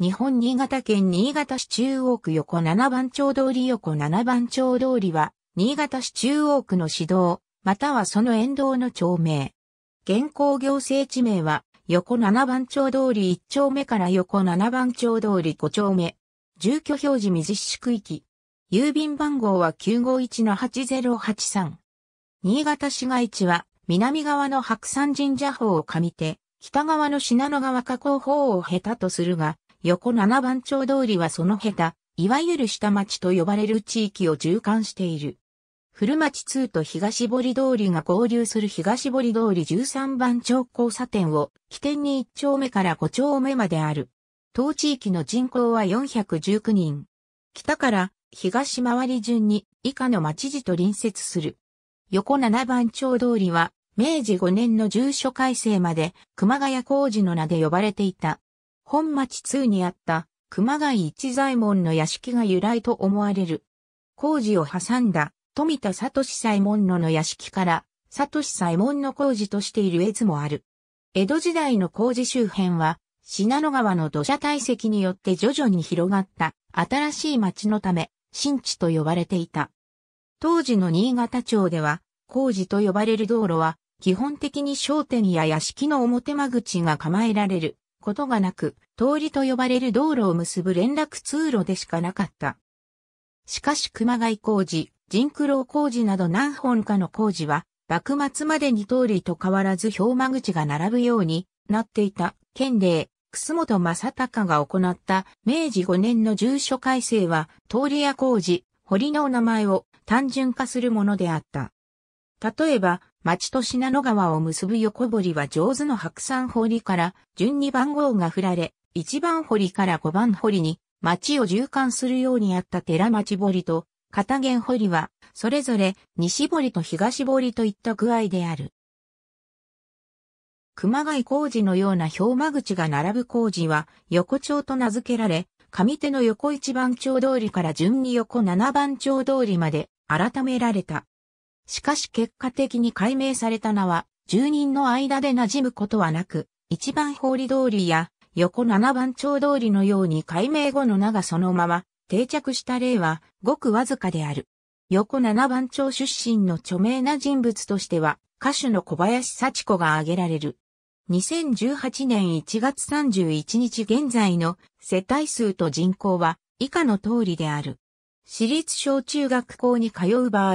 日本新潟県新潟市中央区横七番町通り横七番町通りは、新潟市中央区の市道、またはその沿道の町名。現行行政地名は、横七番町通り1丁目から横七番町通り5丁目。住居表示未実施区域。郵便番号は951-8083。新潟市街地は、南側の白山神社法を上手、北側の信濃川河口法を下手とするが、横七番町通りはその下手、いわゆる下町と呼ばれる地域を縦貫している。古町2と東堀通りが合流する東堀通り13番町交差点を起点に1丁目から5丁目まである。当地域の人口は419人。北から東回り順に以下の町地と隣接する。横七番町通りは明治5年の住所改正まで熊谷工事の名で呼ばれていた。本町2にあった熊谷一左衛門の屋敷が由来と思われる。工事を挟んだ富田聡左衛門のの屋敷から聡左衛門の工事としている絵図もある。江戸時代の工事周辺は信濃川の土砂堆積によって徐々に広がった新しい町のため新地と呼ばれていた。当時の新潟町では工事と呼ばれる道路は基本的に商店や屋敷の表間口が構えられることがなく、通りと呼ばれる道路を結ぶ連絡通路でしかなかった。しかし熊谷工事、人九郎工事など何本かの工事は、幕末までに通りと変わらず氷間口が並ぶようになっていた県令、楠本正隆が行った明治5年の住所改正は、通りや工事、堀の名前を単純化するものであった。例えば、町と品野川を結ぶ横堀は上手の白山堀から順に番号が振られ、1番堀から5番堀に町を循環するようにあった寺町堀と片源堀は、それぞれ西堀と東堀といった具合である。熊谷工事のような氷間口が並ぶ工事は横丁と名付けられ、上手の横一番町通りから順に横七番町通りまで改められた。しかし結果的に解明された名は、住人の間で馴染むことはなく、一番法理通りや横七番町通りのように解明後の名がそのまま定着した例はごくわずかである。横七番町出身の著名な人物としては、歌手の小林幸子が挙げられる。2018年1月31日現在の世帯数と人口は以下の通りである。私立小中学校に通う場合、